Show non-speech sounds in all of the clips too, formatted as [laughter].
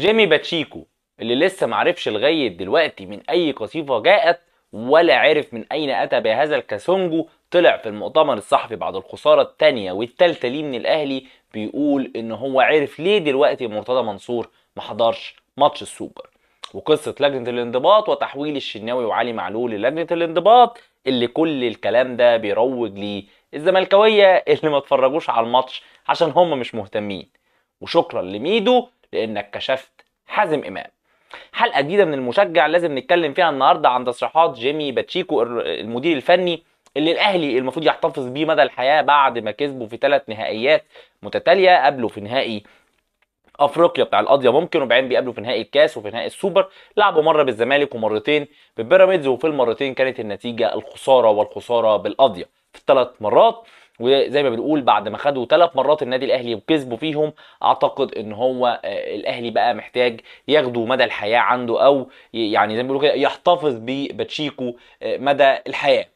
جيمي باتشيكو اللي لسه معرفش لغاية دلوقتي من أي قصيفة جاءت ولا عرف من أين أتى بهذا الكاسونجو طلع في المؤتمر الصحفي بعد الخسارة الثانية والثالثة ليه من الأهلي بيقول إن هو عرف ليه دلوقتي مرتضى منصور ما حضرش ماتش السوبر وقصة لجنة الانضباط وتحويل الشناوي وعلي معلول للجنة الانضباط اللي كل الكلام ده بيروج ليه الزملكاوية اللي ما اتفرجوش على الماتش عشان هم مش مهتمين وشكرا لميدو لانك كشفت حازم امام حلقه جديده من المشجع لازم نتكلم فيها النهارده عن تصريحات جيمي باتشيكو المدير الفني اللي الاهلي المفروض يحتفظ بيه مدى الحياه بعد ما كسبه في ثلاث نهائيات متتاليه قابله في نهائي افريقيا بتاع القضيه ممكن وبعدين بيقابلوا في نهائي الكاس وفي نهائي السوبر لعبوا مره بالزمالك ومرتين بالبيراميدز وفي المرتين كانت النتيجه الخساره والخساره بالقضيه في الثلاث مرات وزي ما بنقول بعد ما خدوا ثلاث مرات النادي الاهلي وكسبوا فيهم اعتقد ان هو آه، الاهلي بقى محتاج ياخدوا مدى الحياه عنده او يعني زي ما بيقولوا كده يحتفظ بباتشيكو آه، مدى الحياه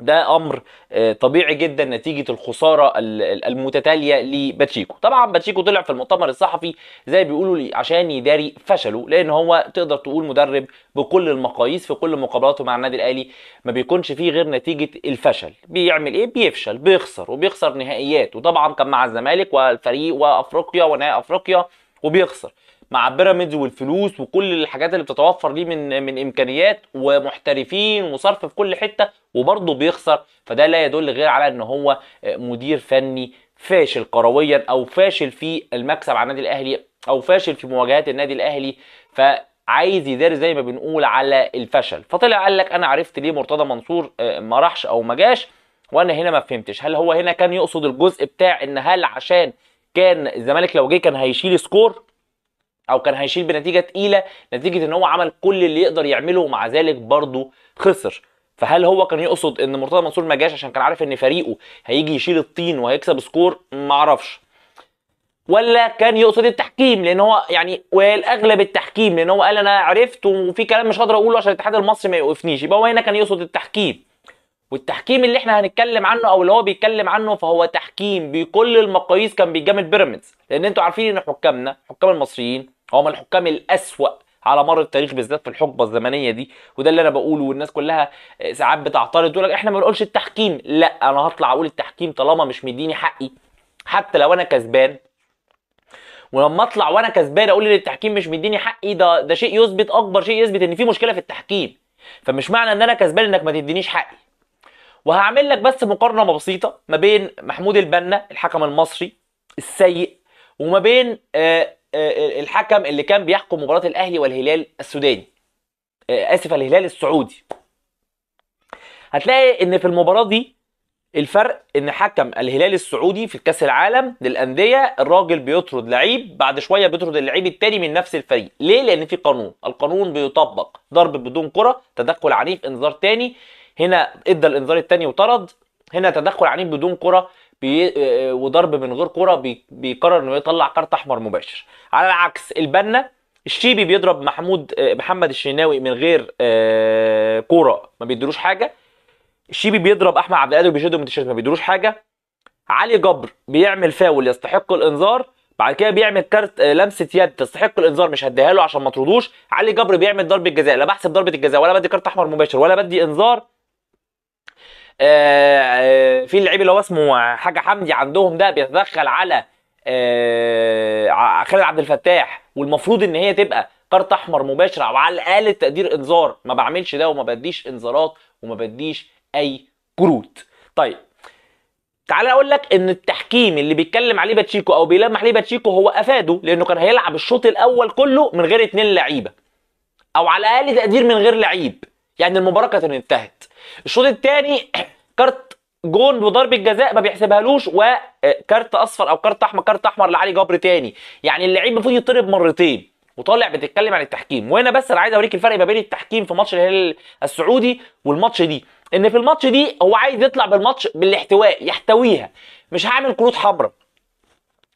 ده امر آه، طبيعي جدا نتيجه الخساره المتتاليه لباتشيكو طبعا باتشيكو طلع في المؤتمر الصحفي زي بيقولوا عشان يداري فشله لان هو تقدر تقول مدرب بكل المقاييس في كل مقابلاته مع النادي الاهلي ما بيكونش فيه غير نتيجه الفشل بيعمل ايه بيفشل بيخسر وبيخسر نهائيات وطبعا كان مع الزمالك والفريق وافريقيا ونهائي افريقيا وبيخسر مع بيراميدز والفلوس وكل الحاجات اللي بتتوفر ليه من من امكانيات ومحترفين وصرف في كل حته وبرضه بيخسر فده لا يدل غير على ان هو آه، مدير فني فاشل كرويا او فاشل في المكسب على النادي الاهلي او فاشل في مواجهات النادي الاهلي ف عايز يداري زي ما بنقول على الفشل فطلع قال لك انا عرفت ليه مرتضى منصور آه، ما راحش او ما جاش وانا هنا ما فهمتش هل هو هنا كان يقصد الجزء بتاع ان هل عشان كان الزمالك لو جه كان هيشيل سكور او كان هيشيل بنتيجه تقيله نتيجه ان هو عمل كل اللي يقدر يعمله ومع ذلك برضه خسر فهل هو كان يقصد ان مرتضى منصور ما جاش عشان كان عارف ان فريقه هيجي يشيل الطين وهيكسب سكور معرفش ولا كان يقصد التحكيم لان هو يعني والاغلب التحكيم لان هو قال انا عرفت وفي كلام مش هقدر اقوله عشان الاتحاد المصري ما يوقفنيش يبقى هو هنا كان يقصد التحكيم والتحكيم اللي احنا هنتكلم عنه او اللي هو بيتكلم عنه فهو تحكيم بكل المقاييس كان بيجامل بيراميدز لان انتوا عارفين ان حكامنا حكام المصريين هم الحكام الأسوأ على مر التاريخ بالذات في الحقبه الزمنيه دي وده اللي انا بقوله والناس كلها ساعات بتعترض تقول لك احنا ما بنقولش التحكيم لا انا هطلع اقول التحكيم طالما مش مديني حقي حتى لو انا كسبان ولما اطلع وانا كسبان اقول ان التحكيم مش مديني حقي ده ده شيء يثبت اكبر شيء يثبت ان في مشكله في التحكيم فمش معنى ان انا كسبان انك ما تدينيش حقي وهعمل لك بس مقارنه بسيطه ما بين محمود البنا الحكم المصري السيء وما بين آه آه، آه، الحكم اللي كان بيحكم مباراه الاهلي والهلال السوداني آه، اسف الهلال السعودي هتلاقي ان في المباراه دي الفرق ان حكم الهلال السعودي في كاس العالم للانديه الراجل بيطرد لعيب بعد شويه بيطرد اللعيب التاني من نفس الفريق ليه لان في قانون القانون بيطبق ضرب بدون كره تدخل عنيف انذار تاني هنا ادى الانذار التاني وطرد هنا تدخل عنيف بدون كره بي آه، وضرب من غير كوره بي بيقرر انه يطلع كارت احمر مباشر على العكس البنا الشيبي بيضرب محمود آه، محمد الشناوي من غير آه، كوره ما بيديلوش حاجه الشيبي بيضرب احمد عبد القادر بيشده من التيشيرت ما بيديلوش حاجه علي جبر بيعمل فاول يستحق الانذار بعد كده بيعمل كارت لمسه يد تستحق الانذار مش هديها له عشان ما ترضوش علي جبر بيعمل ضربه جزاء لا بحسب ضربه الجزاء ولا بدي كارت احمر مباشر ولا بدي انذار آه، آه، في اللعيب اللي هو اسمه حاجه حمدي عندهم ده بيتدخل على آه، خالد عبد الفتاح والمفروض ان هي تبقى كارت احمر مباشر او على الاقل تقدير انذار ما بعملش ده وما بديش انذارات وما بديش اي كروت طيب تعالى اقول لك ان التحكيم اللي بيتكلم عليه باتشيكو او بيلمح عليه باتشيكو هو افاده لانه كان هيلعب الشوط الاول كله من غير اتنين لعيبه او على الاقل تقدير من غير لعيب يعني المباراه كانت انتهت الشوط الثاني [clears throat] كارت جون وضربه جزاء ما بيحسبهالوش وكارت آه، اصفر او كارت احمر كارت احمر لعلي جبر تاني يعني اللعيب المفروض يطرب مرتين وطالع بتتكلم عن التحكيم وهنا بس انا عايز اوريك الفرق ما بين التحكيم في ماتش الهلال السعودي والماتش دي ان في الماتش دي هو عايز يطلع بالماتش بالاحتواء يحتويها مش هعمل كروت حمراء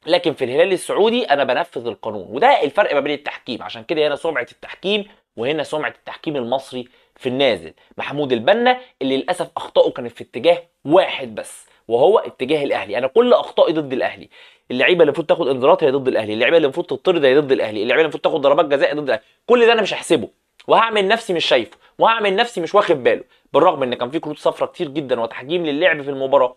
لكن في الهلال السعودي انا بنفذ القانون وده الفرق ما بين التحكيم عشان كده هنا سمعه التحكيم وهنا سمعه التحكيم المصري في النازل محمود البنا اللي للاسف اخطائه كانت في اتجاه واحد بس وهو اتجاه الاهلي انا كل اخطائي ضد الاهلي اللعيبه اللي المفروض تاخد انذارات هي ضد الاهلي اللعيبه اللي المفروض تطرد هي ضد الاهلي اللعيبه اللي المفروض تاخد ضربات جزاء ضد الاهلي كل ده انا مش هحسبه وهعمل نفسي مش شايفه وهعمل نفسي مش واخد باله بالرغم ان كان في كروت صفرة كتير جدا وتحجيم للعب في المباراه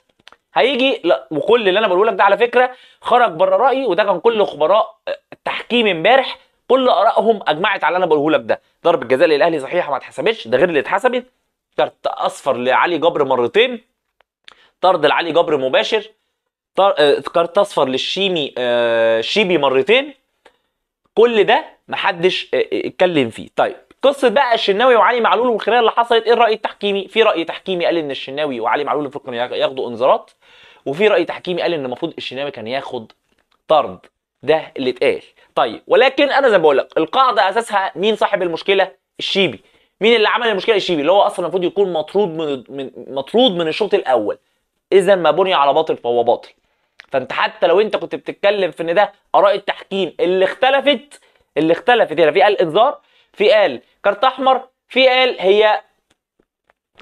هيجي لا وكل اللي انا بقوله لك ده على فكره خرج بره رايي وده كان كل خبراء التحكيم آه، امبارح كل ارائهم اجمعت على اللي انا بقوله لك ده ضربه جزاء للاهلي صحيحه ما اتحسبتش ده غير اللي اتحسبت كارت اصفر لعلي جبر مرتين طرد لعلي جبر مباشر آه، كارت اصفر للشيمي آه، شيبي مرتين كل ده محدش آه، اتكلم فيه طيب قصه بقى الشناوي وعلي معلول والخناقه اللي حصلت ايه الراي التحكيمي في راي تحكيمي قال ان الشناوي وعلي معلول المفروض ياخدوا انذارات وفي راي تحكيمي قال ان المفروض الشناوي كان ياخد طرد ده اللي اتقال طيب ولكن انا زي ما بقول لك القاعده اساسها مين صاحب المشكله الشيبي مين اللي عمل المشكله الشيبي اللي هو اصلا المفروض يكون مطرود من, من مطرود من الشوط الاول اذا ما بني على باطل فهو باطل فانت حتى لو انت كنت بتتكلم في ان ده اراء التحكيم اللي اختلفت اللي اختلفت هنا في قال انذار في قال كارت احمر في قال هي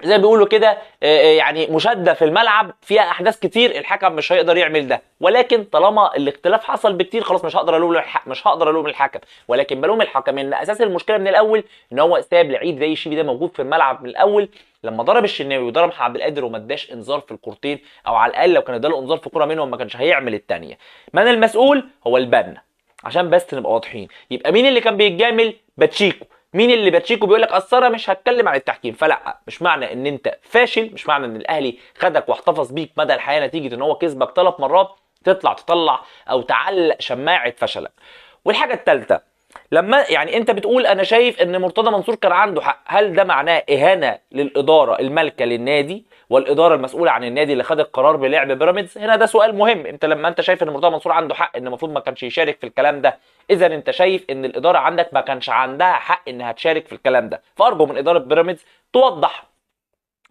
زي ما بيقولوا كده آه، آه، يعني مشاده في الملعب فيها احداث كتير الحكم مش هيقدر يعمل ده ولكن طالما الاختلاف حصل بكتير خلاص مش هقدر الوم مش هقدر الوم الحكم ولكن بلوم الحكم ان اساس المشكله من الاول ان هو ساب لعيب زي شيبي ده موجود في الملعب من الاول لما ضرب الشناوي وضرب عبد القادر وما اداش انذار في الكورتين او على الاقل لو كان اداله انذار في كوره منهم ما كانش هيعمل الثانيه من المسؤول هو البنا عشان بس نبقى واضحين يبقى مين اللي كان بيتجامل باتشيكو مين اللي باتشيكو بيقول لك قصره مش هتكلم عن التحكيم فلا مش معنى ان انت فاشل مش معنى ان الاهلي خدك واحتفظ بيك مدى الحياه نتيجه ان هو كسبك ثلاث مرات تطلع تطلع او تعلق شماعه فشلك والحاجه الثالثه لما يعني انت بتقول انا شايف ان مرتضى منصور كان عنده حق هل ده معناه اهانه للاداره المالكه للنادي والاداره المسؤوله عن النادي اللي خد القرار بلعب بيراميدز هنا ده سؤال مهم انت لما انت شايف ان مرتضى منصور عنده حق ان المفروض ما كانش يشارك في الكلام ده اذا انت شايف ان الاداره عندك ما كانش عندها حق انها تشارك في الكلام ده فارجو من اداره بيراميدز توضح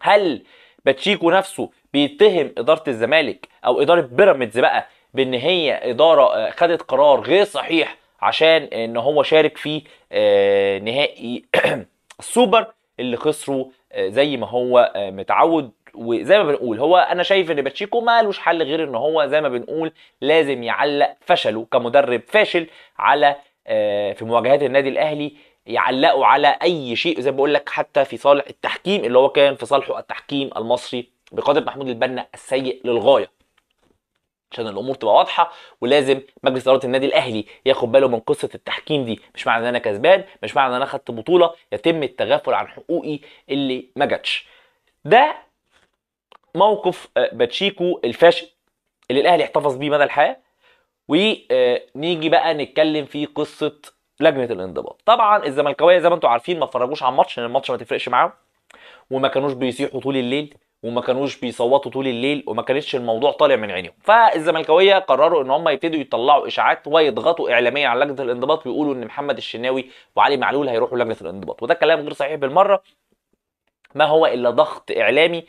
هل باتشيكو نفسه بيتهم اداره الزمالك او اداره بيراميدز بقى بان هي اداره آه، خدت قرار غير صحيح عشان ان هو شارك في آه، نهائي [clears throat] السوبر اللي خسره آه، زي ما هو متعود وزي ما بنقول هو انا شايف ان باتشيكو مالوش حل غير ان هو زي ما بنقول لازم يعلق فشله كمدرب فاشل على آه، في مواجهات النادي الاهلي يعلقوا على اي شيء زي ما بقول لك حتى في صالح التحكيم اللي هو كان في صالحه التحكيم المصري بقدر محمود البنا السيء للغايه عشان الامور تبقى واضحه ولازم مجلس اداره النادي الاهلي ياخد باله من قصه التحكيم دي مش معنى ان انا كسبان مش معنى ان انا خدت بطوله يتم التغافل عن حقوقي اللي ما جاتش ده موقف آه، باتشيكو الفاشل اللي الاهلي احتفظ بيه مدى الحياه ونيجي آه، بقى نتكلم في قصه لجنه الانضباط طبعا الزملكاويه زي ما انتم عارفين ما اتفرجوش على الماتش لان الماتش ما تفرقش معاهم وما كانوش بيصيحوا طول الليل وما كانوش بيصوتوا طول الليل وما كانتش الموضوع طالع من عينيهم فالزملكاويه قرروا ان هم يبتدوا يطلعوا اشاعات ويضغطوا اعلاميا على لجنه الانضباط ويقولوا ان محمد الشناوي وعلي معلول هيروحوا لجنه الانضباط وده كلام غير صحيح بالمره ما هو الا ضغط اعلامي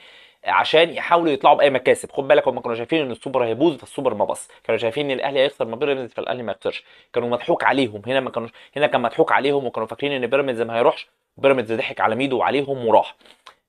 عشان يحاولوا يطلعوا باي مكاسب خد بالك هم كانوا شايفين ان السوبر هيبوظ فالسوبر ما بص كانوا شايفين ان الاهلي هيخسر ما بيراميدز فالاهلي ما يخسرش كانوا مضحوك عليهم هنا ما كانوا هنا كان مضحوك عليهم وكانوا فاكرين ان بيراميدز ما هيروحش بيراميدز ضحك على ميدو وعليهم وراح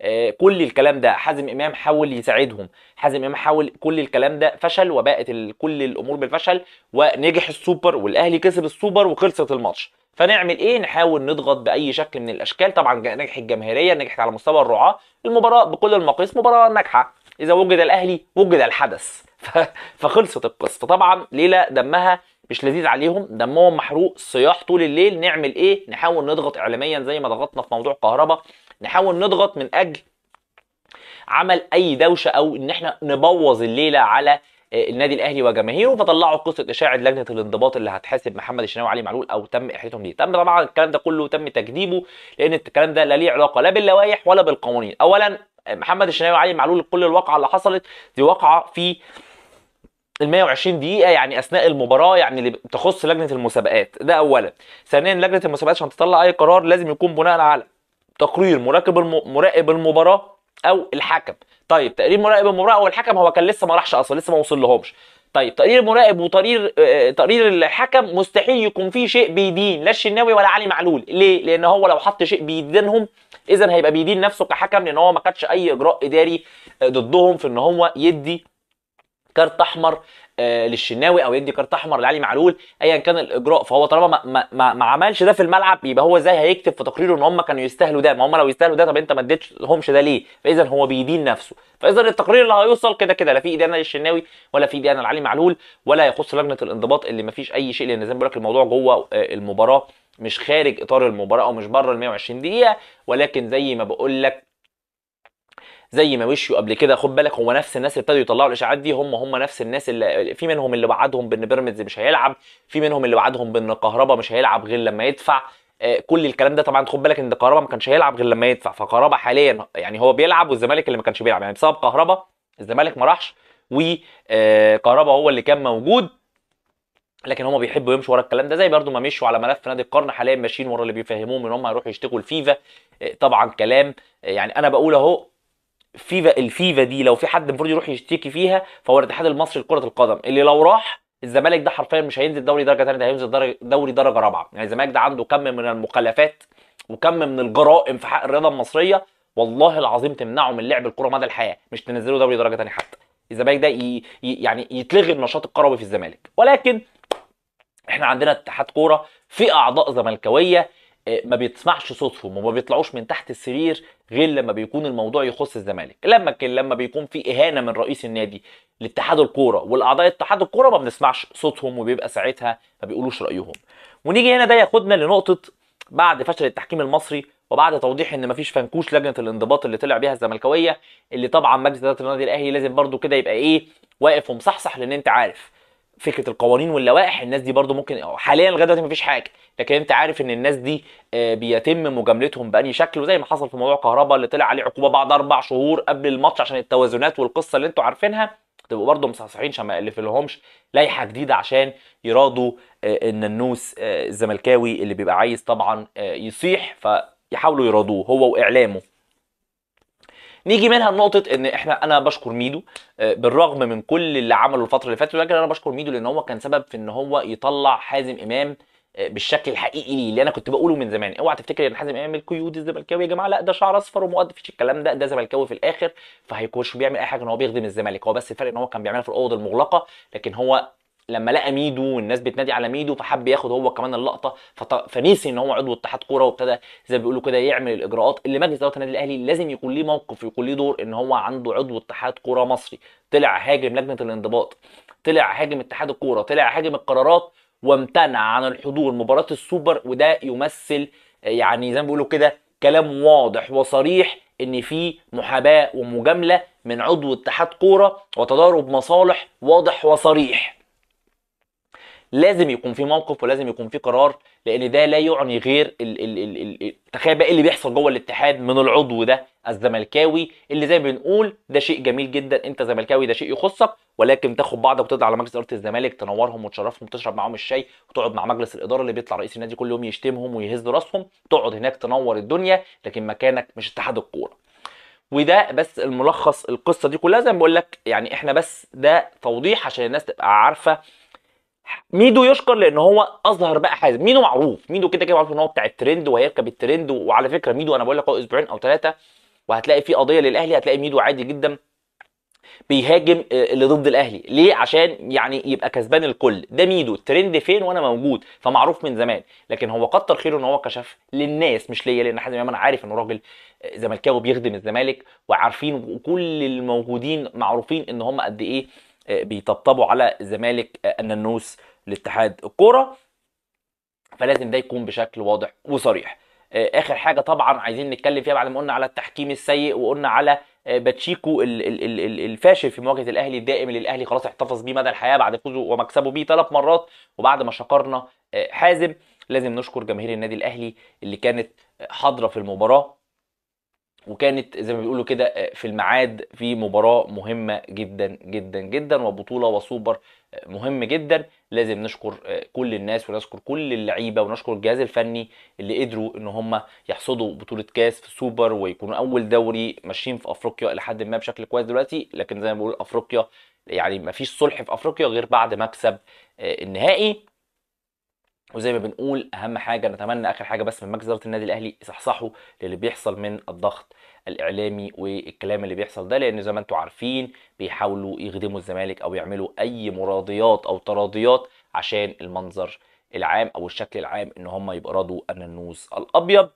آه، كل الكلام ده حازم امام حاول يساعدهم حازم امام حاول كل الكلام ده فشل وبقت كل الامور بالفشل ونجح السوبر والاهلي كسب السوبر وخلصت الماتش فنعمل ايه نحاول نضغط باي شكل من الاشكال طبعا نجحت الجماهيريه نجحت على مستوى الرعاه المباراه بكل المقاييس مباراه ناجحه اذا وجد الاهلي وجد الحدث فخلصت القصه طبعا ليله دمها مش لذيذ عليهم دمهم محروق صياح طول الليل نعمل ايه نحاول نضغط اعلاميا زي ما ضغطنا في موضوع كهربا نحاول نضغط من اجل عمل اي دوشه او ان احنا نبوظ الليله على آه، النادي الاهلي وجماهيره فطلعوا قصه اشاعه لجنه الانضباط اللي هتحاسب محمد الشناوي وعلي معلول او تم احيتهم ليه تم طبعا الكلام ده كله تم تكذيبه لان الكلام ده لا ليه علاقه لا باللوائح ولا بالقوانين اولا آه، محمد الشناوي وعلي معلول كل الواقعه اللي حصلت دي واقعه في ال 120 دقيقة يعني أثناء المباراة يعني اللي بتخص لجنة المسابقات ده أولا. ثانيا لجنة المسابقات عشان تطلع أي قرار لازم يكون بناء على تقرير مراقب مراقب المباراه او الحكم طيب تقرير مراقب المباراه او الحكم هو كان لسه ما راحش اصلا لسه ما وصل لهمش طيب تقرير مراقب وتقرير آه، تقرير الحكم مستحيل يكون فيه شيء بيدين لا الشناوي ولا علي معلول ليه لان هو لو حط شيء بيدينهم اذا هيبقى بيدين نفسه كحكم لان هو ما خدش اي اجراء اداري آه، ضدهم في ان هو يدي كارت احمر آه، للشناوي او يدي كارت احمر لعلي معلول ايا كان الاجراء فهو طالما ما, ما, ما, عملش ده في الملعب يبقى هو ازاي هيكتب في تقريره ان هم كانوا يستاهلوا ده ما هم لو يستاهلوا ده طب انت ما اديتهمش ده ليه فاذا هو بيدين نفسه فاذا التقرير اللي هيوصل كده كده لا في ايدي انا للشناوي ولا في ايدي انا لعلي معلول ولا يخص لجنه الانضباط اللي ما فيش اي شيء لان زي ما بقول لك الموضوع جوه آه، المباراه مش خارج اطار المباراه او مش بره ال 120 دقيقه ولكن زي ما بقول لك زي ما وشوا قبل كده خد بالك هو نفس الناس اللي ابتدوا يطلعوا الاشاعات دي هم هم نفس الناس اللي في منهم اللي وعدهم بان بيراميدز مش هيلعب في منهم اللي وعدهم بان كهربا مش هيلعب غير لما يدفع آه، كل الكلام ده طبعا خد بالك ان كهربا ما كانش هيلعب غير لما يدفع فكهربا حاليا يعني هو بيلعب والزمالك اللي ما كانش بيلعب يعني بسبب كهربا الزمالك ما راحش وكهربا آه، هو اللي كان موجود لكن هما بيحبوا يمشوا ورا الكلام ده زي برضو ما مشوا على ملف نادي القرن حاليا ماشيين ورا اللي بيفهموهم ان هم هيروحوا يشتكوا الفيفا آه، طبعا كلام يعني انا بقول اهو فيفا الفيفا دي لو في حد المفروض يروح يشتكي فيها فهو الاتحاد المصري لكره القدم اللي لو راح الزمالك ده حرفيا مش هينزل دوري درجه ثانيه ده هينزل دوري درجه رابعه يعني الزمالك ده عنده كم من المخالفات وكم من الجرائم في حق الرياضه المصريه والله العظيم تمنعه من لعب الكره مدى الحياه مش تنزله دوري درجه ثانيه حتى الزمالك ده ي... يعني يتلغي النشاط الكروي في الزمالك ولكن احنا عندنا اتحاد كوره في اعضاء زملكاويه ما بتسمعش صوتهم وما بيطلعوش من تحت السرير غير لما بيكون الموضوع يخص الزمالك لما لما بيكون في اهانه من رئيس النادي لاتحاد الكوره والاعضاء اتحاد الكوره ما بنسمعش صوتهم وبيبقى ساعتها ما بيقولوش رايهم ونيجي هنا ده ياخدنا لنقطه بعد فشل التحكيم المصري وبعد توضيح ان مفيش فنكوش لجنه الانضباط اللي طلع بيها الزملكاويه اللي طبعا مجلس اداره النادي الاهلي لازم برضو كده يبقى ايه واقف ومصحصح لان انت عارف فكره القوانين واللوائح الناس دي برضو ممكن حاليا لغايه دلوقتي مفيش حاجه لكن انت عارف ان الناس دي آه، بيتم مجاملتهم باني شكل وزي ما حصل في موضوع كهربا اللي طلع عليه عقوبه بعد اربع شهور قبل الماتش عشان التوازنات والقصه اللي انتوا عارفينها تبقوا برضه مصحصحين عشان ما الفلهمش لائحه جديده عشان يراضوا آه، النانوس آه، الزملكاوي اللي بيبقى عايز طبعا يصيح فيحاولوا يراضوه هو واعلامه نيجي منها لنقطه ان احنا انا بشكر ميدو آه، بالرغم من كل اللي عمله الفتره اللي فاتت ولكن انا بشكر ميدو لان هو كان سبب في ان هو يطلع حازم امام آه، بالشكل الحقيقي اللي انا كنت بقوله من زمان اوعى تفتكر ان حازم امام الكيوت الزملكاوي يا جماعه لا ده شعر اصفر ومؤدب فيش الكلام ده ده زملكاوي في الاخر فهيكونش بيعمل اي حاجه ان هو بيخدم الزمالك هو بس الفرق ان هو كان بيعملها في الاوض المغلقه لكن هو لما لقى ميدو والناس بتنادي على ميدو فحب ياخد هو كمان اللقطه فط... فنسي ان هو عضو اتحاد كوره وابتدى زي ما بيقولوا كده يعمل الاجراءات اللي مجلس اداره النادي الاهلي لازم يكون ليه موقف ويكون ليه دور ان هو عنده عضو اتحاد كوره مصري طلع هاجم لجنه الانضباط طلع هاجم اتحاد الكوره طلع هاجم القرارات وامتنع عن الحضور مباراه السوبر وده يمثل يعني زي ما بيقولوا كده كلام واضح وصريح ان في محاباه ومجامله من عضو اتحاد كوره وتضارب مصالح واضح وصريح لازم يكون في موقف ولازم يكون في قرار لان ده لا يعني غير تخيل بقى إيه اللي بيحصل جوه الاتحاد من العضو ده الزملكاوي اللي زي ما بنقول ده شيء جميل جدا انت زملكاوي ده شيء يخصك ولكن تاخد بعضك وتطلع على مجلس اداره الزمالك تنورهم وتشرفهم وتشرب معاهم الشاي وتقعد مع مجلس الاداره اللي بيطلع رئيس النادي كل يوم يشتمهم ويهز راسهم تقعد هناك تنور الدنيا لكن مكانك مش اتحاد الكوره وده بس الملخص القصه دي كلها زي ما بقول لك يعني احنا بس ده توضيح عشان الناس تبقى عارفه ميدو يشكر لان هو اظهر بقى حازم ميدو معروف ميدو كده كده معروف ان هو بتاع الترند وهيركب الترند وعلى فكره ميدو انا بقول لك اسبوعين او ثلاثه وهتلاقي في قضيه للاهلي هتلاقي ميدو عادي جدا بيهاجم آه، اللي ضد الاهلي ليه عشان يعني يبقى كسبان الكل ده ميدو الترند فين وانا موجود فمعروف من زمان لكن هو كتر خيره ان هو كشف للناس مش ليا لان حازم انا عارف انه راجل آه، زملكاوي بيخدم الزمالك وعارفين وكل الموجودين معروفين ان هم قد ايه آه، بيطبطبوا على الزمالك آه، النانوس لاتحاد الكوره فلازم ده يكون بشكل واضح وصريح آه، اخر حاجه طبعا عايزين نتكلم فيها بعد ما قلنا على التحكيم السيء وقلنا على باتشيكو الفاشل في مواجهه الاهلي الدائم اللي الاهلي خلاص احتفظ بيه مدى الحياه بعد فوزه ومكسبه بيه ثلاث مرات وبعد ما شكرنا حازم لازم نشكر جماهير النادي الاهلي اللي كانت حاضره في المباراه وكانت زي ما بيقولوا كده آه، في الميعاد في مباراه مهمه جدا جدا جدا وبطوله وسوبر آه، مهم جدا لازم نشكر آه، كل الناس ونشكر كل اللعيبه ونشكر الجهاز الفني اللي قدروا ان هم يحصدوا بطوله كاس في السوبر ويكونوا اول دوري ماشيين في افريقيا لحد ما بشكل كويس دلوقتي لكن زي ما بقول افريقيا يعني ما فيش صلح في افريقيا غير بعد مكسب النهائي وزي ما بنقول اهم حاجه نتمنى اخر حاجه بس من مجلس اداره النادي الاهلي يصحصحوا للي بيحصل من الضغط الاعلامي والكلام اللي بيحصل ده لان زي ما انتم عارفين بيحاولوا يخدموا الزمالك او يعملوا اي مراضيات او تراضيات عشان المنظر العام او الشكل العام ان هم يبقوا راضوا النانوس الابيض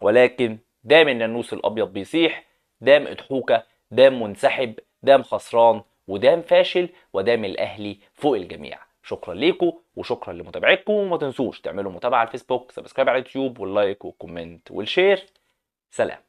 ولكن دام النانوس الابيض بيصيح دام اضحوكه دام منسحب دام خسران ودام فاشل ودام الاهلي فوق الجميع شكرا ليكم وشكرا لمتابعتكم وما تنسوش تعملوا متابعه على الفيسبوك سبسكرايب على اليوتيوب واللايك والكومنت والشير سلام